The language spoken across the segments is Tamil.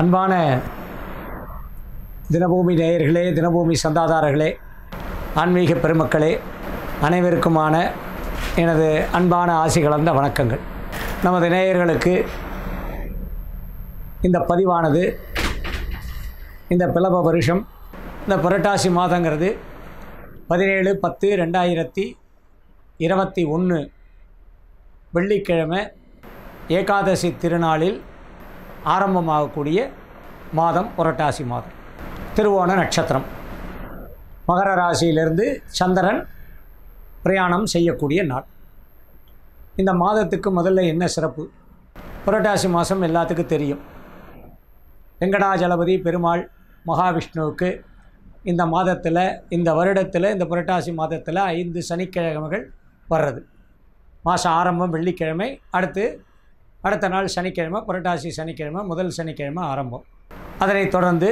அன்பான தினபூமி நேயர்களே தினபூமி சந்தாதாரர்களே ஆன்மீக பெருமக்களே அனைவருக்குமான எனது அன்பான ஆசை கலந்த வணக்கங்கள் நமது நேயர்களுக்கு இந்த பதிவானது இந்த பிளவ வருஷம் இந்த புரட்டாசி மாதங்கிறது பதினேழு பத்து ரெண்டாயிரத்தி இருபத்தி ஒன்று வெள்ளிக்கிழமை ஏகாதசி திருநாளில் ஆரம்பமாகக்கூடிய மாதம் புரட்டாசி மாதம் திருவோண நட்சத்திரம் மகர ராசியிலிருந்து சந்திரன் பிரயாணம் செய்யக்கூடிய நாள் இந்த மாதத்துக்கு முதல்ல என்ன சிறப்பு புரட்டாசி மாதம் எல்லாத்துக்கும் தெரியும் வெங்கடாஜலபதி பெருமாள் மகாவிஷ்ணுவுக்கு இந்த மாதத்தில் இந்த வருடத்தில் இந்த புரட்டாசி மாதத்தில் ஐந்து சனிக்கிழமைகள் வர்றது மாதம் ஆரம்பம் வெள்ளிக்கிழமை அடுத்து அடுத்த நாள் சனிக்கிழமை புரட்டாசி சனிக்கிழமை முதல் சனிக்கிழமை ஆரம்பம் அதனை தொடர்ந்து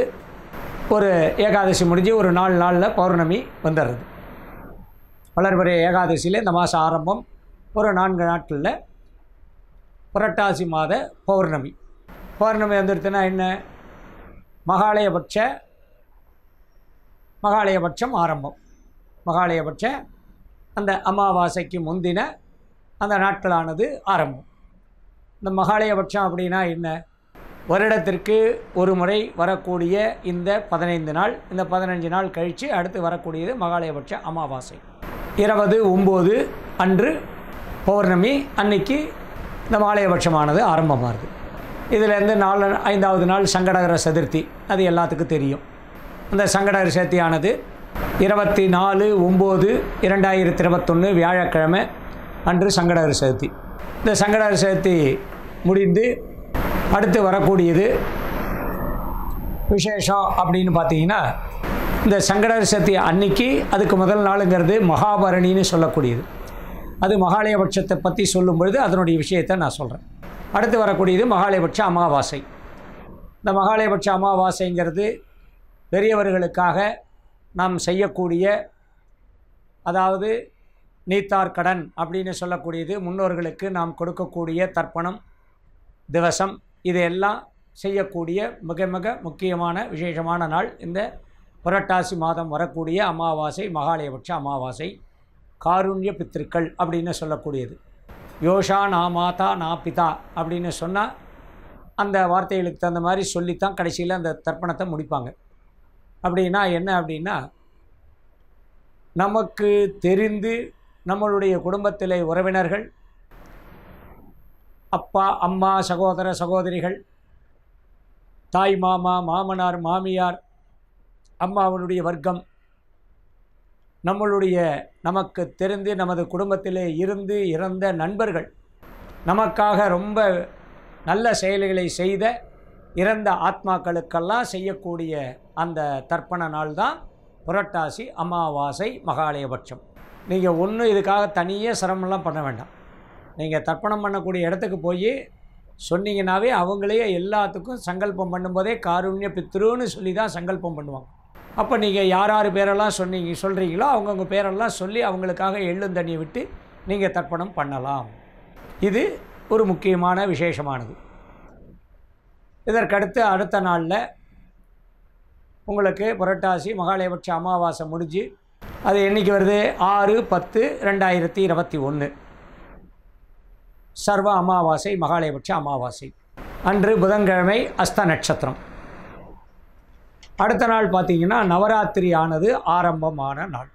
ஒரு ஏகாதசி முடிஞ்சு ஒரு நாலு நாளில் பௌர்ணமி வந்துடுறது வளர்புற ஏகாதசியில் இந்த மாதம் ஆரம்பம் ஒரு நான்கு நாட்களில் புரட்டாசி மாத பௌர்ணமி பௌர்ணமி வந்துடுத்துன்னா என்ன மகாலயபட்ச மகாலயபட்சம் ஆரம்பம் மகாலயபட்ச அந்த அமாவாசைக்கு முந்தின அந்த நாட்களானது ஆரம்பம் இந்த மகாலயபட்சம் அப்படின்னா என்ன வருடத்திற்கு ஒரு முறை வரக்கூடிய இந்த பதினைந்து நாள் இந்த பதினஞ்சு நாள் கழித்து அடுத்து வரக்கூடியது மகாலயபட்ச அமாவாசை இருபது ஒம்பது அன்று பௌர்ணமி அன்னைக்கு இந்த மகாலயபட்சமானது ஆரம்பமாகுது இதிலேருந்து நாலு ஐந்தாவது நாள் சங்கடகர சதுர்த்தி அது எல்லாத்துக்கும் தெரியும் அந்த சங்கடகர சதுர்த்தியானது இருபத்தி நாலு ஒம்பது இரண்டாயிரத்தி இருபத்தொன்று வியாழக்கிழமை அன்று சங்கடகர சதுர்த்தி இந்த சங்கடார சேர்த்தி முடிந்து அடுத்து வரக்கூடியது விசேஷம் அப்படின்னு பார்த்தீங்கன்னா இந்த சங்கடார சேர்த்தி அன்னைக்கு அதுக்கு முதல் நாளுங்கிறது மகாபரணின்னு சொல்லக்கூடியது அது மகாலயபட்சத்தை பற்றி சொல்லும் பொழுது அதனுடைய விஷயத்தை நான் சொல்கிறேன் அடுத்து வரக்கூடியது மகாலயபட்ச அமாவாசை இந்த மகாலயபட்ச அமாவாசைங்கிறது பெரியவர்களுக்காக நாம் செய்யக்கூடிய அதாவது நீத்தார் கடன் அப்படின்னு சொல்லக்கூடியது முன்னோர்களுக்கு நாம் கொடுக்கக்கூடிய தர்ப்பணம் திவசம் இதையெல்லாம் செய்யக்கூடிய மிக மிக முக்கியமான விசேஷமான நாள் இந்த புரட்டாசி மாதம் வரக்கூடிய அமாவாசை மகாலயபட்ச அமாவாசை காருண்ய பித்திருக்கள் அப்படின்னு சொல்லக்கூடியது யோஷா நா மாதா நா பிதா அப்படின்னு சொன்னால் அந்த வார்த்தைகளுக்கு தகுந்த மாதிரி சொல்லித்தான் கடைசியில் அந்த தர்ப்பணத்தை முடிப்பாங்க அப்படின்னா என்ன அப்படின்னா நமக்கு தெரிந்து நம்மளுடைய குடும்பத்திலே உறவினர்கள் அப்பா அம்மா சகோதர சகோதரிகள் தாய் மாமா மாமனார் மாமியார் அம்மாவனுடைய வர்க்கம் நம்மளுடைய நமக்கு தெரிந்து நமது குடும்பத்திலே இருந்து இறந்த நண்பர்கள் நமக்காக ரொம்ப நல்ல செயல்களை செய்த இறந்த ஆத்மாக்களுக்கெல்லாம் செய்யக்கூடிய அந்த தர்ப்பண நாள் தான் புரட்டாசி அமாவாசை மகாலயபட்சம் நீங்கள் ஒன்றும் இதுக்காக தனியே சிரமம்லாம் பண்ண வேண்டாம் நீங்கள் தர்ப்பணம் பண்ணக்கூடிய இடத்துக்கு போய் சொன்னீங்கன்னாவே அவங்களே எல்லாத்துக்கும் சங்கல்பம் பண்ணும்போதே காருண்ய பித்ருன்னு சொல்லி தான் சங்கல்பம் பண்ணுவாங்க அப்போ நீங்கள் யார் யார் பேரெல்லாம் சொன்னீங்க சொல்கிறீங்களோ அவங்கவுங்க பேரெல்லாம் சொல்லி அவங்களுக்காக எள்ளுந்தண்ணி விட்டு நீங்கள் தர்ப்பணம் பண்ணலாம் இது ஒரு முக்கியமான விசேஷமானது இதற்கடுத்து அடுத்த நாளில் உங்களுக்கு புரட்டாசி மகாலயபட்ச அமாவாசை முடிஞ்சு அது என்றைக்கு வருது ஆறு பத்து ரெண்டாயிரத்தி இருபத்தி ஒன்று சர்வ அமாவாசை மகாலயபட்ச அமாவாசை அன்று புதன்கிழமை அஸ்த நட்சத்திரம் அடுத்த நாள் பார்த்திங்கன்னா நவராத்திரி ஆனது ஆரம்பமான நாள்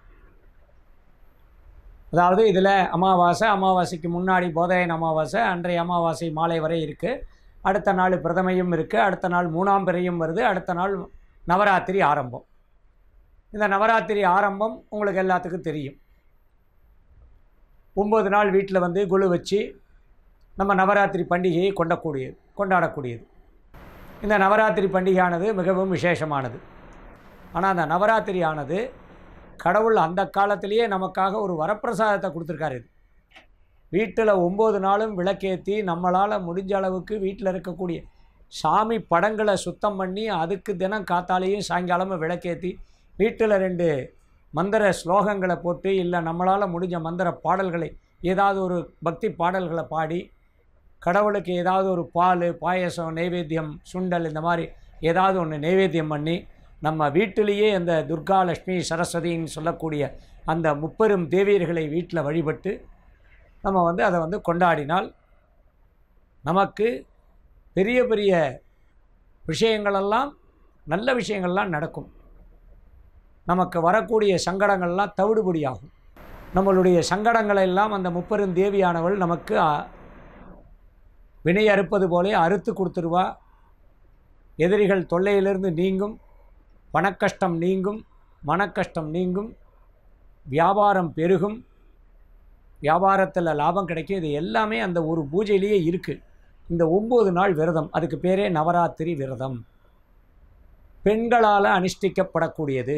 அதாவது இதில் அமாவாசை அமாவாசைக்கு முன்னாடி போதையன் அமாவாசை அன்றைய அமாவாசை மாலை வரை இருக்குது அடுத்த நாள் பிரதமையும் இருக்குது அடுத்த நாள் மூணாம் பிறையும் வருது அடுத்த நாள் நவராத்திரி ஆரம்பம் இந்த நவராத்திரி ஆரம்பம் உங்களுக்கு எல்லாத்துக்கும் தெரியும் ஒம்பது நாள் வீட்டில் வந்து குழு வச்சு நம்ம நவராத்திரி பண்டிகையை கொண்டக்கூடியது கொண்டாடக்கூடியது இந்த நவராத்திரி பண்டிகையானது மிகவும் விசேஷமானது ஆனால் அந்த நவராத்திரி ஆனது கடவுள் அந்த காலத்திலேயே நமக்காக ஒரு வரப்பிரசாதத்தை கொடுத்துருக்காரு இது வீட்டில் ஒம்பது நாளும் விளக்கேற்றி நம்மளால் முடிஞ்ச அளவுக்கு வீட்டில் இருக்கக்கூடிய சாமி படங்களை சுத்தம் பண்ணி அதுக்கு தினம் காத்தாலேயும் சாயங்காலமும் விளக்கேற்றி வீட்டில் ரெண்டு மந்திர ஸ்லோகங்களை போட்டு இல்லை நம்மளால் முடிஞ்ச மந்திர பாடல்களை ஏதாவது ஒரு பக்தி பாடல்களை பாடி கடவுளுக்கு ஏதாவது ஒரு பால் பாயசம் நைவேத்தியம் சுண்டல் இந்த மாதிரி ஏதாவது ஒன்று நைவேத்தியம் பண்ணி நம்ம வீட்டிலேயே அந்த துர்கா சரஸ்வதின்னு சொல்லக்கூடிய அந்த முப்பெரும் தேவியர்களை வீட்டில் வழிபட்டு நம்ம வந்து அதை வந்து கொண்டாடினால் நமக்கு பெரிய பெரிய விஷயங்களெல்லாம் நல்ல விஷயங்கள்லாம் நடக்கும் நமக்கு வரக்கூடிய சங்கடங்கள்லாம் தவிடுபடியாகும் நம்மளுடைய சங்கடங்களை எல்லாம் அந்த முப்பெரும் தேவியானவள் நமக்கு வினை அறுப்பது போலே அறுத்து கொடுத்துருவா எதிரிகள் தொல்லையிலிருந்து நீங்கும் பணக்கஷ்டம் நீங்கும் மனக்கஷ்டம் நீங்கும் வியாபாரம் பெருகும் வியாபாரத்தில் லாபம் கிடைக்கும் இது எல்லாமே அந்த ஒரு பூஜையிலேயே இருக்குது இந்த ஒம்பது நாள் விரதம் அதுக்கு பேரே நவராத்திரி விரதம் பெண்களால் அனுஷ்டிக்கப்படக்கூடியது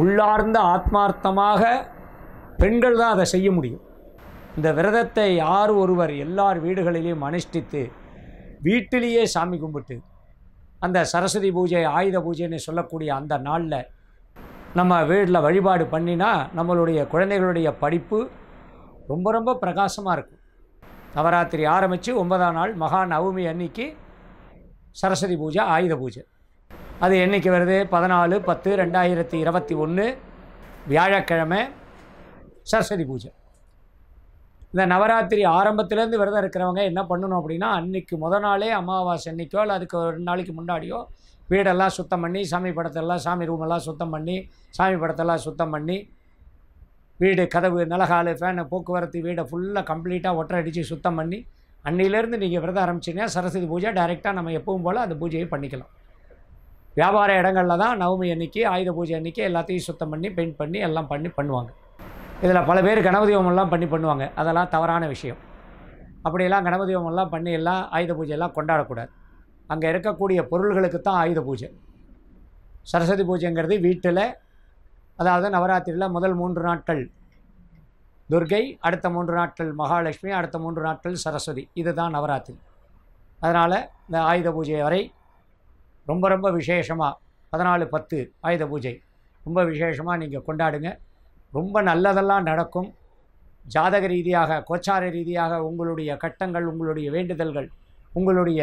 உள்ளார்ந்த ஆத்மார்த்தமாக பெண்கள் தான் அதை செய்ய முடியும் இந்த விரதத்தை யார் ஒருவர் எல்லார் வீடுகளிலேயும் அனுஷ்டித்து வீட்டிலேயே சாமி கும்பிட்டு அந்த சரஸ்வதி பூஜை ஆயுத பூஜைன்னு சொல்லக்கூடிய அந்த நாளில் நம்ம வீட்டில் வழிபாடு பண்ணினா நம்மளுடைய குழந்தைகளுடைய படிப்பு ரொம்ப ரொம்ப பிரகாசமாக இருக்கும் நவராத்திரி ஆரம்பித்து ஒன்பதாம் நாள் மகா நவமி அன்னைக்கு சரஸ்வதி பூஜை ஆயுத பூஜை அது என்றைக்கு வருது பதினாலு பத்து ரெண்டாயிரத்தி இருபத்தி ஒன்று வியாழக்கிழமை சரஸ்வதி பூஜை இந்த நவராத்திரி ஆரம்பத்துலேருந்து விரதம் இருக்கிறவங்க என்ன பண்ணணும் அப்படின்னா அன்றைக்கு முத நாளே அமாவாசை அன்னைக்கோ இல்லை அதுக்கு ரெண்டு நாளைக்கு முன்னாடியோ வீடெல்லாம் சுத்தம் பண்ணி சாமி படத்தெல்லாம் சாமி ரூமெல்லாம் சுத்தம் பண்ணி சாமி படத்தெல்லாம் சுத்தம் பண்ணி வீடு கதவு நிலகாலு ஃபேனு போக்குவரத்து வீடை ஃபுல்லாக கம்ப்ளீட்டாக ஒற்றை அடித்து சுத்தம் பண்ணி அன்னையிலேருந்து நீங்கள் விரதம் ஆரம்பிச்சிங்கன்னா சரஸ்வதி பூஜை டைரெக்டாக நம்ம எப்பவும் போல் அந்த பூஜையை பண்ணிக்கலாம் வியாபார இடங்களில் தான் நவமி அன்னைக்கு ஆயுத பூஜை அன்னைக்கு எல்லாத்தையும் சுத்தம் பண்ணி பெயிண்ட் பண்ணி எல்லாம் பண்ணி பண்ணுவாங்க இதில் பல பேர் கணபதி ஹோமம்லாம் பண்ணி பண்ணுவாங்க அதெல்லாம் தவறான விஷயம் அப்படியெல்லாம் கணபதி ஹோமம்லாம் பண்ணி எல்லாம் ஆயுத பூஜையெல்லாம் கொண்டாடக்கூடாது அங்கே இருக்கக்கூடிய பொருள்களுக்கு தான் ஆயுத பூஜை சரஸ்வதி பூஜைங்கிறது வீட்டில் அதாவது நவராத்திரியில் முதல் மூன்று நாட்கள் துர்கை அடுத்த மூன்று நாட்கள் மகாலட்சுமி அடுத்த மூன்று நாட்கள் சரஸ்வதி இதுதான் நவராத்திரி அதனால் இந்த ஆயுத பூஜை வரை ரொம்ப ரொம்ப விசேஷமாக பதினாலு பத்து ஆயுத பூஜை ரொம்ப விசேஷமாக நீங்கள் கொண்டாடுங்க ரொம்ப நல்லதெல்லாம் நடக்கும் ஜாதக ரீதியாக கோச்சார ரீதியாக உங்களுடைய கட்டங்கள் உங்களுடைய வேண்டுதல்கள் உங்களுடைய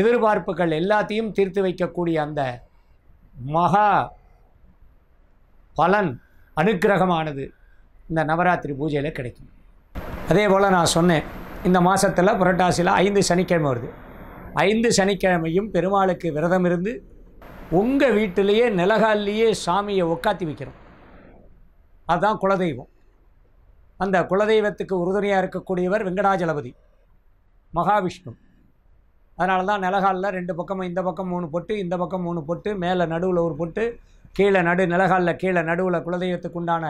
எதிர்பார்ப்புகள் எல்லாத்தையும் தீர்த்து வைக்கக்கூடிய அந்த மகா பலன் அனுக்கிரகமானது இந்த நவராத்திரி பூஜையில் கிடைக்கும் அதே போல் நான் சொன்னேன் இந்த மாதத்தில் புரட்டாசியில் ஐந்து சனிக்கிழமை வருது ஐந்து சனிக்கிழமையும் பெருமாளுக்கு விரதம் இருந்து உங்கள் வீட்டிலேயே நிலகாலிலேயே சாமியை உக்காத்தி வைக்கிறோம் அதுதான் குலதெய்வம் அந்த குலதெய்வத்துக்கு உறுதுணையாக இருக்கக்கூடியவர் வெங்கடாஜலபதி மகாவிஷ்ணு அதனால தான் நிலகாலில் ரெண்டு பக்கமும் இந்த பக்கம் மூணு பொட்டு இந்த பக்கம் மூணு பொட்டு மேலே நடுவில் ஒரு பொட்டு கீழே நடு நிலகாலில் கீழே நடுவில் குலதெய்வத்துக்கு உண்டான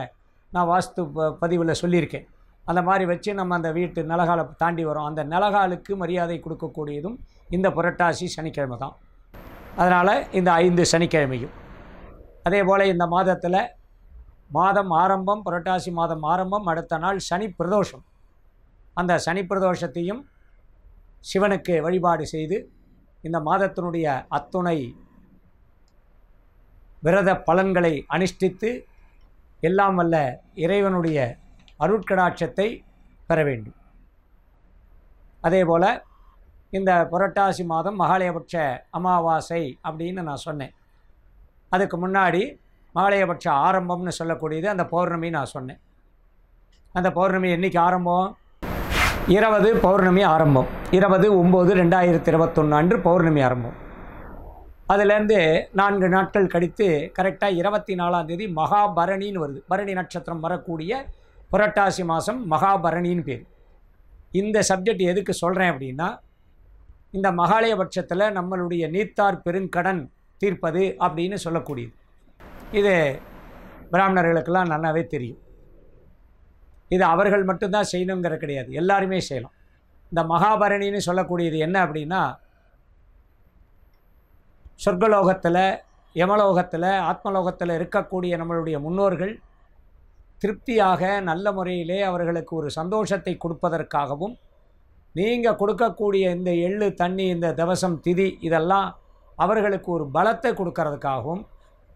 நான் வாஸ்து பதிவில் சொல்லியிருக்கேன் அந்த மாதிரி வச்சு நம்ம அந்த வீட்டு நிலகாலை தாண்டி வரோம் அந்த நிலகாலுக்கு மரியாதை கொடுக்கக்கூடியதும் இந்த புரட்டாசி சனிக்கிழமை தான் அதனால் இந்த ஐந்து சனிக்கிழமையும் அதே போல் இந்த மாதத்தில் மாதம் ஆரம்பம் புரட்டாசி மாதம் ஆரம்பம் அடுத்த நாள் சனி பிரதோஷம் அந்த சனி பிரதோஷத்தையும் சிவனுக்கு வழிபாடு செய்து இந்த மாதத்தினுடைய அத்துணை விரத பலன்களை அனுஷ்டித்து எல்லாம் வல்ல இறைவனுடைய அருட்கடாட்சத்தை பெற வேண்டும் அதே போல் இந்த புரட்டாசி மாதம் மகாலயபட்ச அமாவாசை அப்படின்னு நான் சொன்னேன் அதுக்கு முன்னாடி மகாலயபட்ச ஆரம்பம்னு சொல்லக்கூடியது அந்த பௌர்ணமி நான் சொன்னேன் அந்த பௌர்ணமி என்றைக்கு ஆரம்பம் இருபது பௌர்ணமி ஆரம்பம் இருபது ஒம்பது ரெண்டாயிரத்தி இருபத்தொன்று அன்று பௌர்ணமி ஆரம்பம் அதுலேருந்து நான்கு நாட்கள் கழித்து கரெக்டாக இருபத்தி நாலாம் தேதி மகாபரணின்னு வருது பரணி நட்சத்திரம் வரக்கூடிய புரட்டாசி மாதம் மகாபரணின்னு பேர் இந்த சப்ஜெக்ட் எதுக்கு சொல்கிறேன் அப்படின்னா இந்த மகாலய பட்சத்தில் நம்மளுடைய நீத்தார் பெருங்கடன் தீர்ப்பது அப்படின்னு சொல்லக்கூடியது இது பிராமணர்களுக்கெல்லாம் நல்லாவே தெரியும் இது அவர்கள் மட்டும்தான் செய்யணுங்கிற கிடையாது எல்லாருமே செய்யலாம் இந்த மகாபரணின்னு சொல்லக்கூடியது என்ன அப்படின்னா சொர்க்கலோகத்தில் யமலோகத்தில் ஆத்மலோகத்தில் இருக்கக்கூடிய நம்மளுடைய முன்னோர்கள் திருப்தியாக நல்ல முறையிலே அவர்களுக்கு ஒரு சந்தோஷத்தை கொடுப்பதற்காகவும் நீங்கள் கொடுக்கக்கூடிய இந்த எள்ளு தண்ணி இந்த தவசம் திதி இதெல்லாம் அவர்களுக்கு ஒரு பலத்தை கொடுக்கறதுக்காகவும்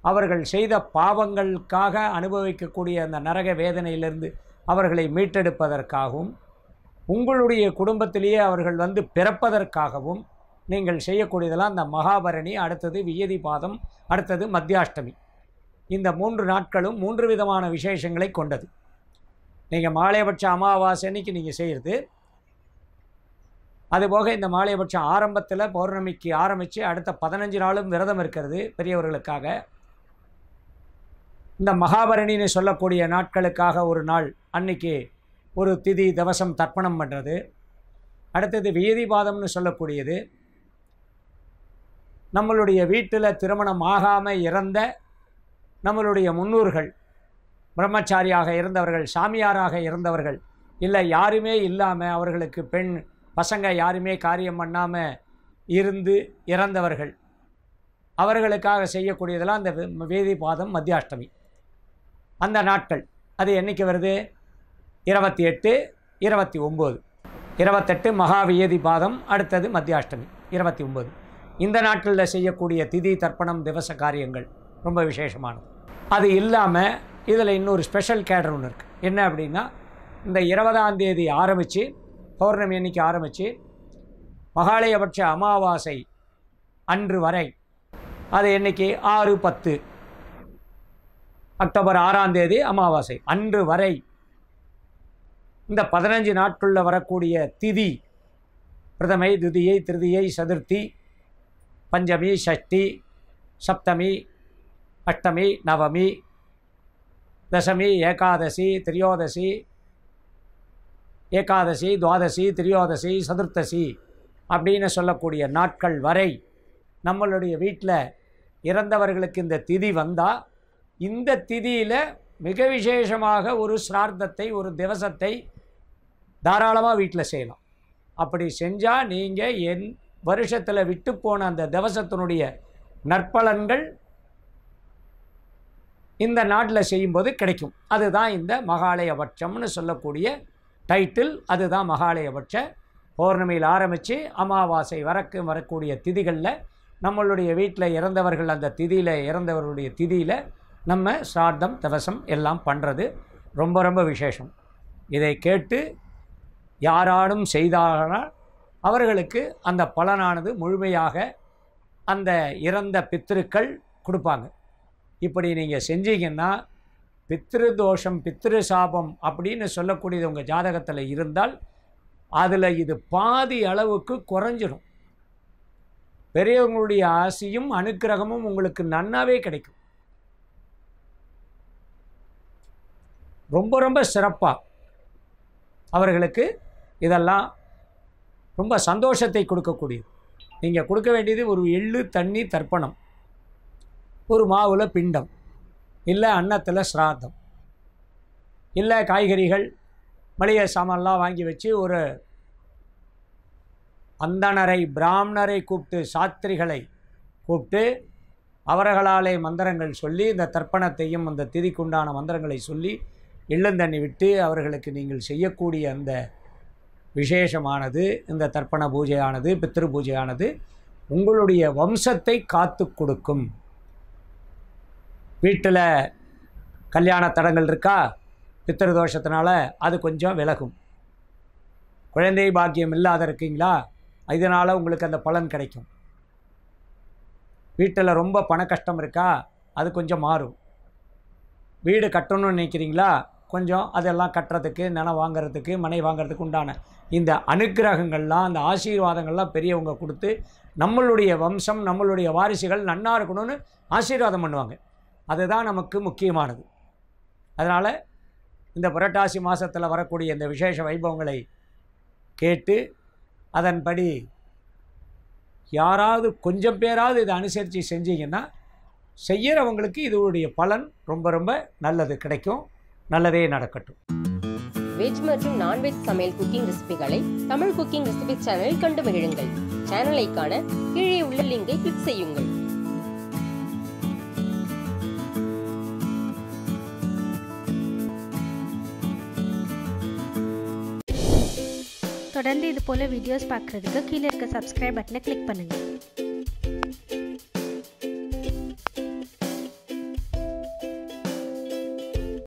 அவர்கள் செய்த பாவங்களுக்காக அனுபவிக்கக்கூடிய அந்த நரக வேதனையிலிருந்து அவர்களை மீட்டெடுப்பதற்காகவும் உங்களுடைய குடும்பத்திலேயே அவர்கள் வந்து பிறப்பதற்காகவும் நீங்கள் செய்யக்கூடியதெல்லாம் இந்த மகாபரணி அடுத்தது வியதி பாதம் அடுத்தது மத்தியாஷ்டமி இந்த மூன்று நாட்களும் மூன்று விதமான விசேஷங்களை கொண்டது நீங்கள் மாலைபட்ச அமாவாசை அன்னைக்கு நீங்கள் செய்கிறது அதுபோக இந்த மாலையபட்சம் ஆரம்பத்தில் பௌர்ணமிக்கு ஆரம்பித்து அடுத்த பதினஞ்சு நாளும் விரதம் இருக்கிறது பெரியவர்களுக்காக இந்த மகாபரணின்னு சொல்லக்கூடிய நாட்களுக்காக ஒரு நாள் அன்னைக்கு ஒரு திதி தவசம் தர்ப்பணம் பண்ணுறது அடுத்தது பாதம்னு சொல்லக்கூடியது நம்மளுடைய வீட்டில் திருமணம் ஆகாமல் இறந்த நம்மளுடைய முன்னோர்கள் பிரம்மச்சாரியாக இருந்தவர்கள் சாமியாராக இருந்தவர்கள் இல்லை யாருமே இல்லாமல் அவர்களுக்கு பெண் பசங்க யாருமே காரியம் பண்ணாமல் இருந்து இறந்தவர்கள் அவர்களுக்காக செய்யக்கூடியதெல்லாம் அந்த வேதி பாதம் மத்தியாஷ்டமி அந்த நாட்கள் அது என்றைக்கு வருது இருபத்தி எட்டு இருபத்தி ஒம்பது இருபத்தெட்டு மகாவியதி பாதம் அடுத்தது மத்தியாஷ்டமி இருபத்தி ஒம்பது இந்த நாட்களில் செய்யக்கூடிய திதி தர்ப்பணம் திவச காரியங்கள் ரொம்ப விசேஷமானது அது இல்லாமல் இதில் இன்னொரு ஸ்பெஷல் கேடர் ஒன்று இருக்குது என்ன அப்படின்னா இந்த இருபதாம் தேதி ஆரம்பித்து பௌர்ணமி அன்னைக்கு ஆரம்பித்து மகாலயபட்ச அமாவாசை அன்று வரை அது என்றைக்கு ஆறு பத்து அக்டோபர் ஆறாம் தேதி அமாவாசை அன்று வரை இந்த பதினஞ்சு நாட்களில் வரக்கூடிய திதி பிரதமை திதியை திருதியை சதுர்த்தி பஞ்சமி சஷ்டி சப்தமி அஷ்டமி நவமி தசமி ஏகாதசி திரியோதசி ஏகாதசி துவாதசி திரியோதசி சதுர்த்தசி அப்படின்னு சொல்லக்கூடிய நாட்கள் வரை நம்மளுடைய வீட்டில் இறந்தவர்களுக்கு இந்த திதி வந்தால் இந்த திதியில் மிக விசேஷமாக ஒரு சிரார்த்தத்தை ஒரு திவசத்தை தாராளமாக வீட்டில் செய்யலாம் அப்படி செஞ்சால் நீங்கள் என் வருஷத்தில் விட்டு போன அந்த திவசத்தினுடைய நற்பலன்கள் இந்த நாட்டில் செய்யும்போது கிடைக்கும் அதுதான் இந்த மகாலய பட்சம்னு சொல்லக்கூடிய டைட்டில் அதுதான் மகாலயபட்ச பௌர்ணமியில் ஆரம்பித்து அமாவாசை வரக்க வரக்கூடிய திதிகளில் நம்மளுடைய வீட்டில் இறந்தவர்கள் அந்த திதியில் இறந்தவர்களுடைய திதியில் நம்ம சார்த்தம் தவசம் எல்லாம் பண்ணுறது ரொம்ப ரொம்ப விசேஷம் இதை கேட்டு யாராலும் செய்தானால் அவர்களுக்கு அந்த பலனானது முழுமையாக அந்த இறந்த பித்திருக்கள் கொடுப்பாங்க இப்படி நீங்கள் செஞ்சீங்கன்னா பித்ருதோஷம் பித்ருசாபம் அப்படின்னு சொல்லக்கூடியது உங்கள் ஜாதகத்தில் இருந்தால் அதில் இது பாதி அளவுக்கு குறைஞ்சிடும் பெரியவங்களுடைய ஆசையும் அனுக்கிரகமும் உங்களுக்கு நன்னாவே கிடைக்கும் ரொம்ப ரொம்ப சிறப்பாக அவர்களுக்கு இதெல்லாம் ரொம்ப சந்தோஷத்தை கொடுக்கக்கூடியது நீங்கள் கொடுக்க வேண்டியது ஒரு எள்ளு தண்ணி தர்ப்பணம் ஒரு மாவுல பிண்டம் இல்லை அன்னத்தில் ஸ்ராத்தம் இல்லை காய்கறிகள் மளிகை சாமான்லாம் வாங்கி வச்சு ஒரு அந்தணரை பிராமணரை கூப்பிட்டு சாத்திரிகளை கூப்பிட்டு அவர்களாலே மந்திரங்கள் சொல்லி இந்த தர்ப்பணத்தையும் அந்த திதிக்குண்டான மந்திரங்களை சொல்லி இல்லந்தண்ணி விட்டு அவர்களுக்கு நீங்கள் செய்யக்கூடிய அந்த விசேஷமானது இந்த தர்ப்பண பூஜையானது பித்திரு பூஜையானது உங்களுடைய வம்சத்தை காத்து கொடுக்கும் வீட்டில் கல்யாண தடங்கள் இருக்கா பித்திருதோஷத்தினால அது கொஞ்சம் விலகும் குழந்தை பாக்கியம் இல்லாத இருக்கீங்களா இதனால் உங்களுக்கு அந்த பலன் கிடைக்கும் வீட்டில் ரொம்ப பண கஷ்டம் இருக்கா அது கொஞ்சம் மாறும் வீடு கட்டணும்னு நினைக்கிறீங்களா கொஞ்சம் அதெல்லாம் கட்டுறதுக்கு நிலம் வாங்கிறதுக்கு மனை வாங்கிறதுக்கு உண்டான இந்த அனுக்கிரகங்கள்லாம் அந்த ஆசீர்வாதங்கள்லாம் பெரியவங்க கொடுத்து நம்மளுடைய வம்சம் நம்மளுடைய வாரிசுகள் நன்னாக இருக்கணும்னு ஆசீர்வாதம் பண்ணுவாங்க அதுதான் நமக்கு முக்கியமானது அதனால் இந்த புரட்டாசி மாதத்தில் வரக்கூடிய இந்த விசேஷ வைபவங்களை கேட்டு அதன்படி யாராவது கொஞ்சம் பேராவது இதை அனுசரித்து செஞ்சீங்கன்னா செய்கிறவங்களுக்கு இதனுடைய பலன் ரொம்ப ரொம்ப நல்லது கிடைக்கும் நல்லதே நடக்கட்டும் வெஜ் மற்றும் நான்வெஜ் சமையல் குக்கிங் ரெசிபிகளை தமிழ் குக்கிங் ரெசிபி சேனலில் கண்டு மகிழுங்கள் சேனலை காண கீழே உள்ள லிங்கை கிளிக் செய்யுங்கள் தொடர்ந்து இது போல வீடியோஸ் பார்க்குறதுக்கு கீழே இருக்க சப்ஸ்கிரைப் பட்டனை கிளிக் பண்ணுங்கள்